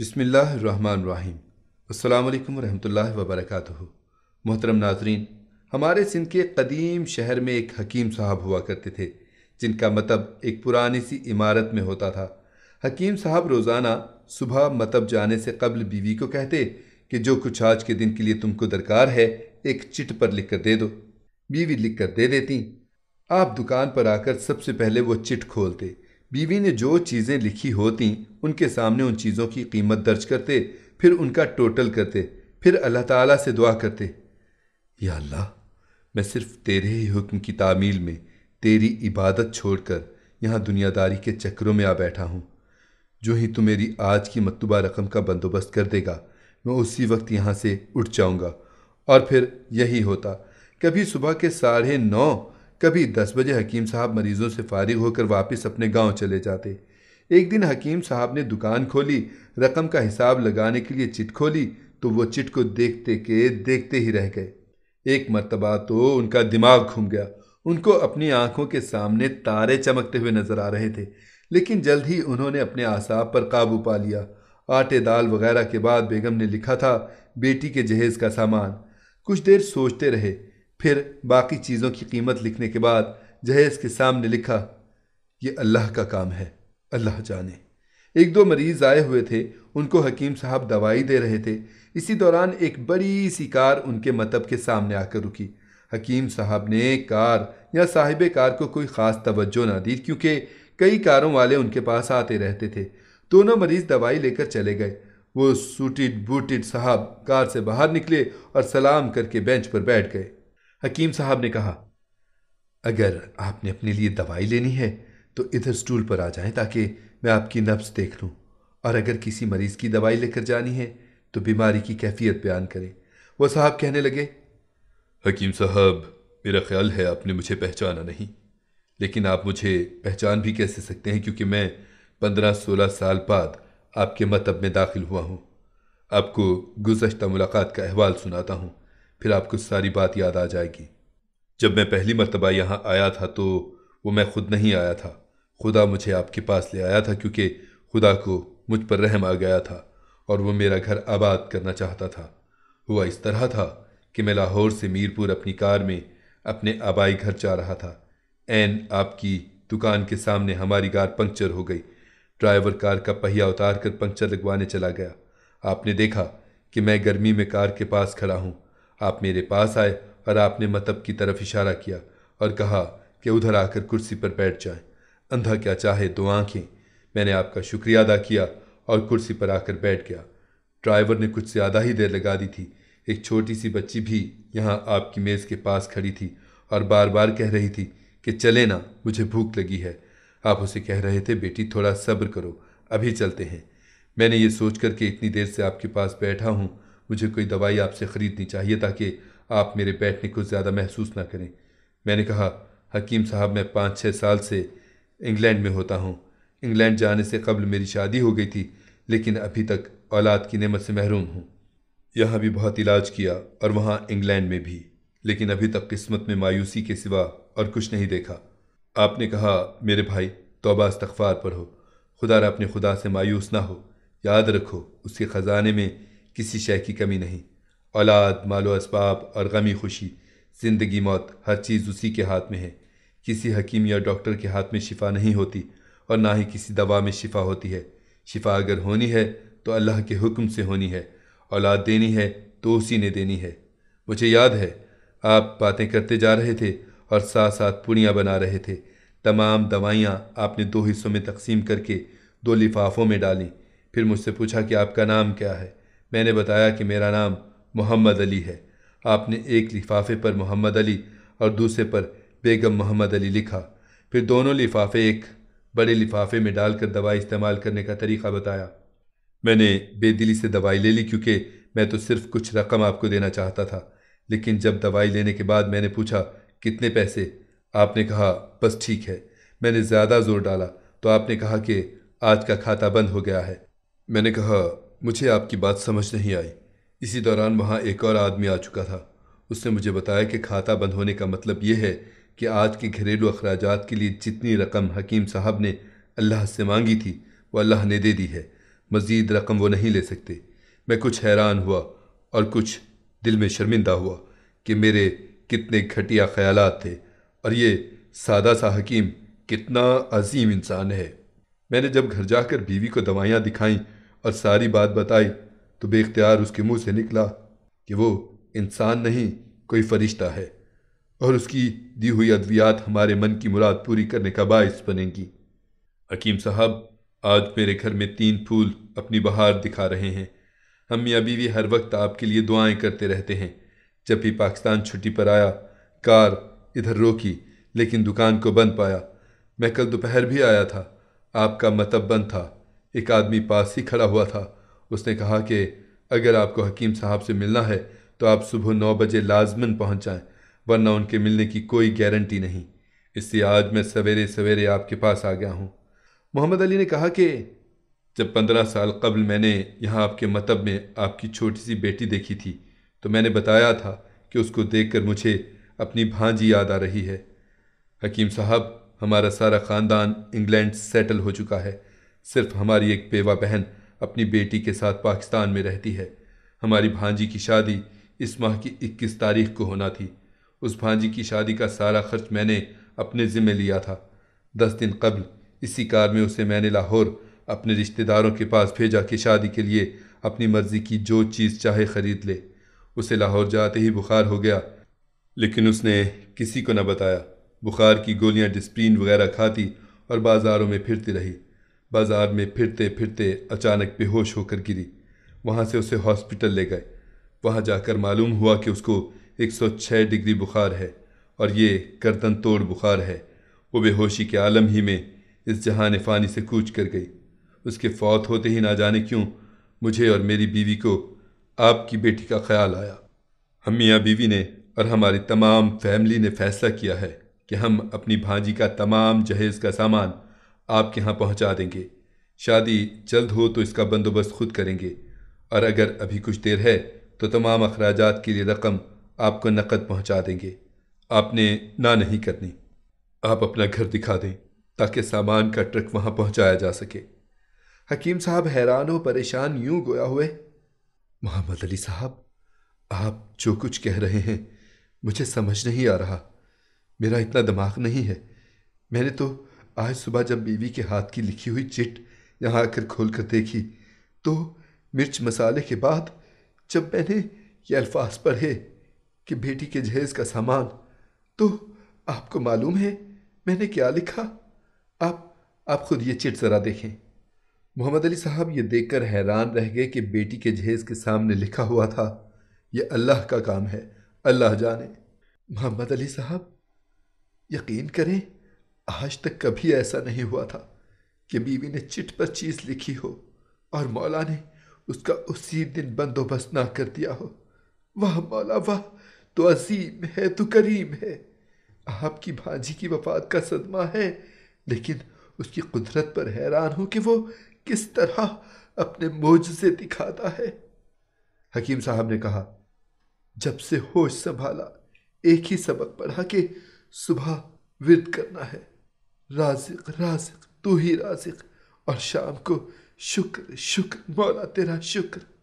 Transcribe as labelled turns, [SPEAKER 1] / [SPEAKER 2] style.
[SPEAKER 1] बसमिल्लाम अल्लाम वरहमल वबरक मोहतरम नाजरीन हमारे सिंध के कदीम शहर में एक हकीम साहब हुआ करते थे जिनका मतब एक पुरानी सी इमारत में होता था हकीम साहब रोज़ाना सुबह मतब जाने से कबल बीवी को कहते कि जो कुछ आज के दिन के लिए तुमको दरकार है एक चिट पर लिख कर दे दो बीवी लिख कर दे देती आप दुकान पर आकर सबसे पहले वो चिट खोलते बीवी ने जो चीज़ें लिखी होती उनके सामने उन चीज़ों की कीमत दर्ज करते फिर उनका टोटल करते फिर अल्लाह ताला से दुआ करते या अल्लाह मैं सिर्फ तेरे ही हुक्म की तामील में तेरी इबादत छोड़कर यहाँ दुनियादारी के चक्रों में आ बैठा हूँ जो ही तू मेरी आज की मतबा रकम का बंदोबस्त कर देगा मैं उसी वक्त यहाँ से उठ जाऊँगा और फिर यही होता कभी सुबह के साढ़े नौ कभी दस बजे हकीम साहब मरीज़ों से फारिग होकर वापस अपने गांव चले जाते एक दिन हकीम साहब ने दुकान खोली रकम का हिसाब लगाने के लिए चिट खोली तो वो चिट को देखते के देखते ही रह गए एक मरतबा तो उनका दिमाग घूम गया उनको अपनी आंखों के सामने तारे चमकते हुए नज़र आ रहे थे लेकिन जल्द ही उन्होंने अपने आसाब पर काबू पा लिया आटे दाल वगैरह के बाद बेगम ने लिखा था बेटी के जहेज़ का सामान कुछ देर सोचते रहे फिर बाकी चीज़ों की कीमत लिखने के बाद जहेज़ के सामने लिखा ये अल्लाह का काम है अल्लाह जाने एक दो मरीज़ आए हुए थे उनको हकीम साहब दवाई दे रहे थे इसी दौरान एक बड़ी सी कार उनके मतब के सामने आकर रुकी हकीम साहब ने कार या साहिब कार को कोई ख़ास तवज्जो ना दी क्योंकि कई कारों वाले उनके पास आते रहते थे दोनों मरीज़ दवाई लेकर चले गए वो सूटेड बूटिड साहब कार से बाहर निकले और सलाम करके बेंच पर बैठ गए हकीम साहब ने कहा अगर आपने अपने लिए दवाई लेनी है तो इधर स्टूल पर आ जाएं ताकि मैं आपकी नब्स देख लूँ और अगर किसी मरीज़ की दवाई लेकर जानी है तो बीमारी की कैफियत बयान करें वह साहब कहने लगे हकीम साहब मेरा ख्याल है आपने मुझे पहचाना नहीं लेकिन आप मुझे पहचान भी कैसे सकते हैं क्योंकि मैं पंद्रह सोलह साल बाद आपके मतब में दाखिल हुआ हूँ आपको गुजशत मुलाकात का अहवाल सुनाता हूँ फिर आपको सारी बात याद आ जाएगी जब मैं पहली मरतबा यहाँ आया था तो वो मैं खुद नहीं आया था खुदा मुझे आपके पास ले आया था क्योंकि खुदा को मुझ पर रहम आ गया था और वो मेरा घर आबाद करना चाहता था हुआ इस तरह था कि मैं लाहौर से मीरपुर अपनी कार में अपने आबाई घर जा रहा था एन आपकी दुकान के सामने हमारी कार पंक्चर हो गई ड्राइवर कार का पहिया उतार कर पंक्चर लगवाने चला गया आपने देखा कि मैं गर्मी में कार के पास खड़ा हूँ आप मेरे पास आए और आपने मतब की तरफ इशारा किया और कहा कि उधर आकर कुर्सी पर बैठ जाए अंधा क्या चाहे दो आँखें मैंने आपका शुक्रिया अदा किया और कुर्सी पर आकर बैठ गया ड्राइवर ने कुछ ज़्यादा ही देर लगा दी थी एक छोटी सी बच्ची भी यहाँ आपकी मेज़ के पास खड़ी थी और बार बार कह रही थी कि चले ना मुझे भूख लगी है आप उसे कह रहे थे बेटी थोड़ा सब्र करो अभी चलते हैं मैंने ये सोच करके इतनी देर से आपके पास बैठा हूँ मुझे कोई दवाई आपसे ख़रीदनी चाहिए ताकि आप मेरे बैठने को ज़्यादा महसूस ना करें मैंने कहा हकीम साहब मैं पाँच छः साल से इंग्लैंड में होता हूँ इंग्लैंड जाने से कबल मेरी शादी हो गई थी लेकिन अभी तक औलाद की नमत से महरूम हूँ यहाँ भी बहुत इलाज किया और वहाँ इंग्लैंड में भी लेकिन अभी तक किस्मत में मायूसी के सिवा और कुछ नहीं देखा आपने कहा मेरे भाई तोबा इस्तफार पर हो खुदा अपने खुदा से मायूस ना हो याद रखो उसके ख़जाने में किसी शय की कमी नहीं औलाद मालो इसबाब और गमी खुशी ज़िंदगी मौत हर चीज़ उसी के हाथ में है किसी हकीम या डॉक्टर के हाथ में शिफा नहीं होती और ना ही किसी दवा में शिफा होती है शिफा अगर होनी है तो अल्लाह के हुक्म से होनी है औलाद देनी है तो उसी ने देनी है मुझे याद है आप बातें करते जा रहे थे और साथ साथ पुड़ियाँ बना रहे थे तमाम दवाइयाँ आपने दो हिस्सों में तकसीम करके दो लिफाफों में डाली फिर मुझसे पूछा कि आपका नाम क्या है मैंने बताया कि मेरा नाम मोहम्मद अली है आपने एक लिफाफे पर मोहम्मद अली और दूसरे पर बेगम मोहम्मद अली लिखा फिर दोनों लिफाफे एक बड़े लिफाफे में डालकर दवाई इस्तेमाल करने का तरीका बताया मैंने बेदिली से दवाई ले ली क्योंकि मैं तो सिर्फ कुछ रकम आपको देना चाहता था लेकिन जब दवाई लेने के बाद मैंने पूछा कितने पैसे आपने कहा बस ठीक है मैंने ज़्यादा जोर डाला तो आपने कहा कि आज का खाता बंद हो गया है मैंने कहा मुझे आपकी बात समझ नहीं आई इसी दौरान वहाँ एक और आदमी आ चुका था उसने मुझे बताया कि खाता बंद होने का मतलब ये है कि आज के घरेलू अखराज के लिए जितनी रकम हकीम साहब ने अल्लाह से मांगी थी वो अल्लाह ने दे दी है मज़ीद रकम वो नहीं ले सकते मैं कुछ हैरान हुआ और कुछ दिल में शर्मिंदा हुआ कि मेरे कितने घटिया ख्याल थे और ये सादा सा हकीम कितना अजीम इंसान है मैंने जब घर जाकर बीवी को दवाइयाँ दिखाईं और सारी बात बताई तो बेख्तियार उसके मुंह से निकला कि वो इंसान नहीं कोई फरिश्ता है और उसकी दी हुई अद्वियात हमारे मन की मुराद पूरी करने का बायस बनेंगी हकीम साहब आज मेरे घर में तीन फूल अपनी बहार दिखा रहे हैं हम मियाँ बीवी हर वक्त आपके लिए दुआएं करते रहते हैं जब भी पाकिस्तान छुट्टी पर आया कार इधर रोकी लेकिन दुकान को बंद पाया मैं कल दोपहर भी आया था आपका मतब बंद था एक आदमी पास ही खड़ा हुआ था उसने कहा कि अगर आपको हकीम साहब से मिलना है तो आप सुबह नौ बजे लाजमन पहुँच जाएं वरना उनके मिलने की कोई गारंटी नहीं इसलिए आज मैं सवेरे सवेरे आपके पास आ गया हूँ मोहम्मद अली ने कहा कि जब पंद्रह साल कबल मैंने यहाँ आपके मतब में आपकी छोटी सी बेटी देखी थी तो मैंने बताया था कि उसको कर मुझे अपनी भांजी याद आ रही है हकीम साहब हमारा सारा ख़ानदान इंग्लैंड सेटल हो चुका है सिर्फ हमारी एक बेवा बहन अपनी बेटी के साथ पाकिस्तान में रहती है हमारी भांजी की शादी इस माह की इक्कीस तारीख को होना थी उस भांजी की शादी का सारा खर्च मैंने अपने ज़िम्मे लिया था दस दिन कबल इसी कार में उसे मैंने लाहौर अपने रिश्तेदारों के पास भेजा कि शादी के लिए अपनी मर्ज़ी की जो चीज़ चाहे ख़रीद ले उसे लाहौर जाते ही बुखार हो गया लेकिन उसने किसी को न बताया बुखार की गोलियां डिस्प्रीन वगैरह खाती और बाज़ारों में फिरती रही बाजार में फिरते फिरते अचानक बेहोश होकर गिरी वहाँ से उसे हॉस्पिटल ले गए वहाँ जाकर मालूम हुआ कि उसको 106 डिग्री बुखार है और ये गर्दन तोड़ बुखार है वो बेहोशी के आलम ही में इस जहान फ़ानी से कूच कर गई उसके फौत होते ही ना जाने क्यों मुझे और मेरी बीवी को आपकी बेटी का ख्याल आया हम मियाँ बीवी ने और हमारी तमाम फैमिली ने फैसला किया है कि हम अपनी भांजी का तमाम जहेज़ का सामान आपके यहाँ पहुँचा देंगे शादी जल्द हो तो इसका बंदोबस्त खुद करेंगे और अगर अभी कुछ देर है तो तमाम अखराज के लिए रकम आपको नकद पहुँचा देंगे आपने ना नहीं करनी आप अपना घर दिखा दें ताकि सामान का ट्रक वहाँ पहुँचाया जा सके हकीम साहब हैरान हो परेशान यूं गोया हुए मोहम्मद अली साहब आप जो कुछ कह रहे हैं मुझे समझ नहीं आ रहा मेरा इतना दिमाग नहीं है मैंने तो आज सुबह जब बीवी के हाथ की लिखी हुई चिट यहाँ आकर खोल कर देखी तो मिर्च मसाले के बाद जब मैंने ये अल्फाज पढ़े कि बेटी के जहेज का सामान तो आपको मालूम है मैंने क्या लिखा आप आप खुद ये चिट ज़रा देखें मोहम्मद अली साहब ये देखकर हैरान रह गए कि बेटी के जहेज के सामने लिखा हुआ था ये अल्लाह का काम है अल्लाह जाने मोहम्मद अली साहब यकीन करें आज तक कभी ऐसा नहीं हुआ था कि बीवी ने चिट पर चीज़ लिखी हो और मौला ने उसका उसी दिन बंदोबस्त ना कर दिया हो वाह मौला वाह तो अजीम है तो करीम है आपकी भांजी की वफात का सदमा है लेकिन उसकी कुदरत पर हैरान हूं कि वो किस तरह अपने मोज से दिखाता है हकीम साहब ने कहा जब से होश संभाला एक ही सबक पढ़ा कि सुबह विद करना है राजिक राजिक तू ही राजिक और शाम को शुक्र शुक्र मौला तेरा शुक्र